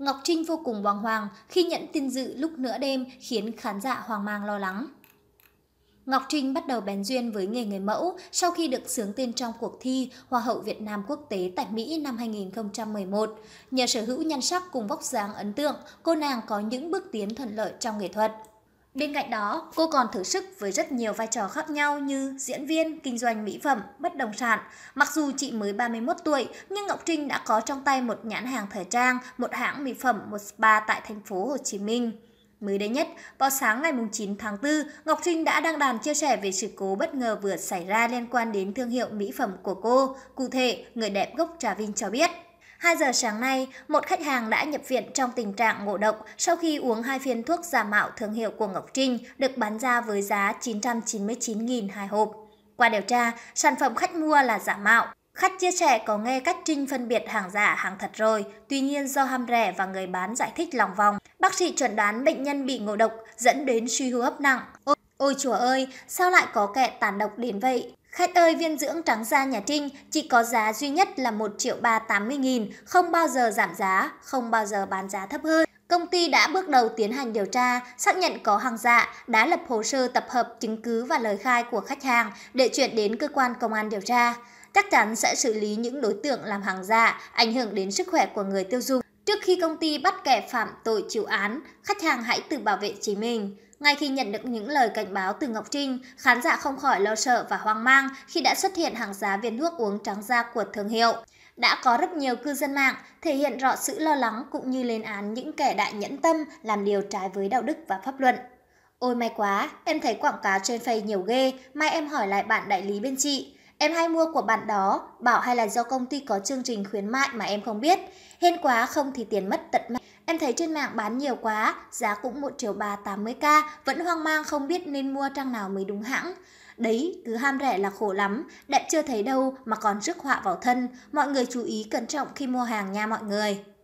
Ngọc Trinh vô cùng bàng hoàng khi nhận tin dự lúc nửa đêm khiến khán giả hoang mang lo lắng. Ngọc Trinh bắt đầu bén duyên với nghề người mẫu sau khi được sướng tên trong cuộc thi Hoa hậu Việt Nam quốc tế tại Mỹ năm 2011. Nhờ sở hữu nhan sắc cùng vóc dáng ấn tượng, cô nàng có những bước tiến thuận lợi trong nghệ thuật. Bên cạnh đó, cô còn thử sức với rất nhiều vai trò khác nhau như diễn viên, kinh doanh mỹ phẩm, bất động sản. Mặc dù chị mới 31 tuổi, nhưng Ngọc Trinh đã có trong tay một nhãn hàng thời trang, một hãng mỹ phẩm, một spa tại thành phố Hồ Chí Minh. Mới đây nhất, vào sáng ngày 9 tháng 4, Ngọc Trinh đã đăng đàn chia sẻ về sự cố bất ngờ vừa xảy ra liên quan đến thương hiệu mỹ phẩm của cô. Cụ thể, người đẹp gốc Trà Vinh cho biết. 2 giờ sáng nay, một khách hàng đã nhập viện trong tình trạng ngộ độc sau khi uống hai viên thuốc giả mạo thương hiệu của Ngọc Trinh được bán ra với giá 999.000 hai hộp. Qua điều tra, sản phẩm khách mua là giả mạo. Khách chia sẻ có nghe cách Trinh phân biệt hàng giả hàng thật rồi, tuy nhiên do ham rẻ và người bán giải thích lòng vòng, bác sĩ chuẩn đoán bệnh nhân bị ngộ độc dẫn đến suy hô hấp nặng. Ôi, ôi chúa ơi, sao lại có kẻ tàn độc đến vậy? Khách ơi viên dưỡng trắng da nhà Trinh chỉ có giá duy nhất là 1 triệu 380 nghìn, không bao giờ giảm giá, không bao giờ bán giá thấp hơn. Công ty đã bước đầu tiến hành điều tra, xác nhận có hàng dạ, đã lập hồ sơ tập hợp chứng cứ và lời khai của khách hàng để chuyển đến cơ quan công an điều tra. Chắc chắn sẽ xử lý những đối tượng làm hàng dạ, ảnh hưởng đến sức khỏe của người tiêu dùng. Trước khi công ty bắt kẻ phạm tội chịu án, khách hàng hãy tự bảo vệ chính mình. Ngay khi nhận được những lời cảnh báo từ Ngọc Trinh, khán giả không khỏi lo sợ và hoang mang khi đã xuất hiện hàng giá viên thuốc uống trắng da của thương hiệu. Đã có rất nhiều cư dân mạng thể hiện rõ sự lo lắng cũng như lên án những kẻ đại nhẫn tâm làm điều trái với đạo đức và pháp luật. Ôi may quá, em thấy quảng cáo trên Facebook nhiều ghê, mai em hỏi lại bạn đại lý bên chị. Em hay mua của bạn đó, bảo hay là do công ty có chương trình khuyến mại mà em không biết. Hên quá không thì tiền mất tận mạng. Em thấy trên mạng bán nhiều quá, giá cũng 1 triệu 380k, vẫn hoang mang không biết nên mua trang nào mới đúng hãng. Đấy, cứ ham rẻ là khổ lắm, đẹp chưa thấy đâu mà còn rước họa vào thân, mọi người chú ý cẩn trọng khi mua hàng nha mọi người.